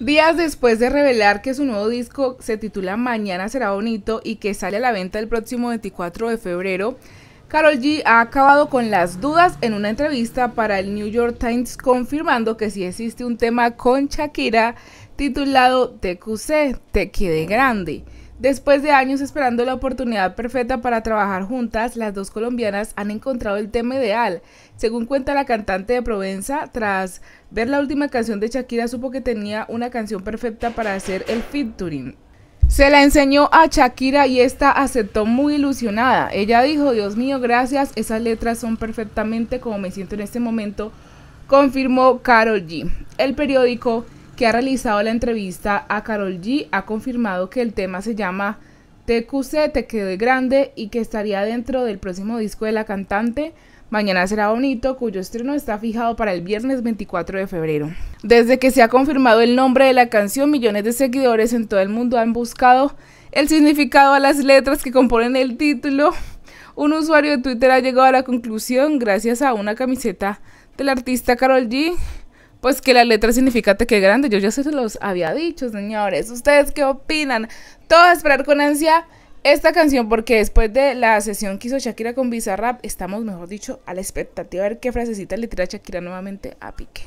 Días después de revelar que su nuevo disco se titula Mañana será bonito y que sale a la venta el próximo 24 de febrero, Carol G ha acabado con las dudas en una entrevista para el New York Times confirmando que sí existe un tema con Shakira titulado TQC, Te quede grande. Después de años esperando la oportunidad perfecta para trabajar juntas, las dos colombianas han encontrado el tema ideal. Según cuenta la cantante de Provenza, tras ver la última canción de Shakira supo que tenía una canción perfecta para hacer el featuring. Se la enseñó a Shakira y esta aceptó muy ilusionada. Ella dijo, Dios mío, gracias, esas letras son perfectamente como me siento en este momento, confirmó Karol G. El periódico que ha realizado la entrevista a Carol G ha confirmado que el tema se llama TQC Te Quedé Grande y que estaría dentro del próximo disco de la cantante Mañana será bonito, cuyo estreno está fijado para el viernes 24 de febrero. Desde que se ha confirmado el nombre de la canción, millones de seguidores en todo el mundo han buscado el significado a las letras que componen el título. Un usuario de Twitter ha llegado a la conclusión, gracias a una camiseta del artista Carol G, pues que la letra significate que grande. Yo ya se los había dicho, señores. ¿Ustedes qué opinan? Todo a esperar con ansia esta canción porque después de la sesión que hizo Shakira con Bizarrap, estamos, mejor dicho, a la expectativa de ver qué frasecita le tira Shakira nuevamente a Pique.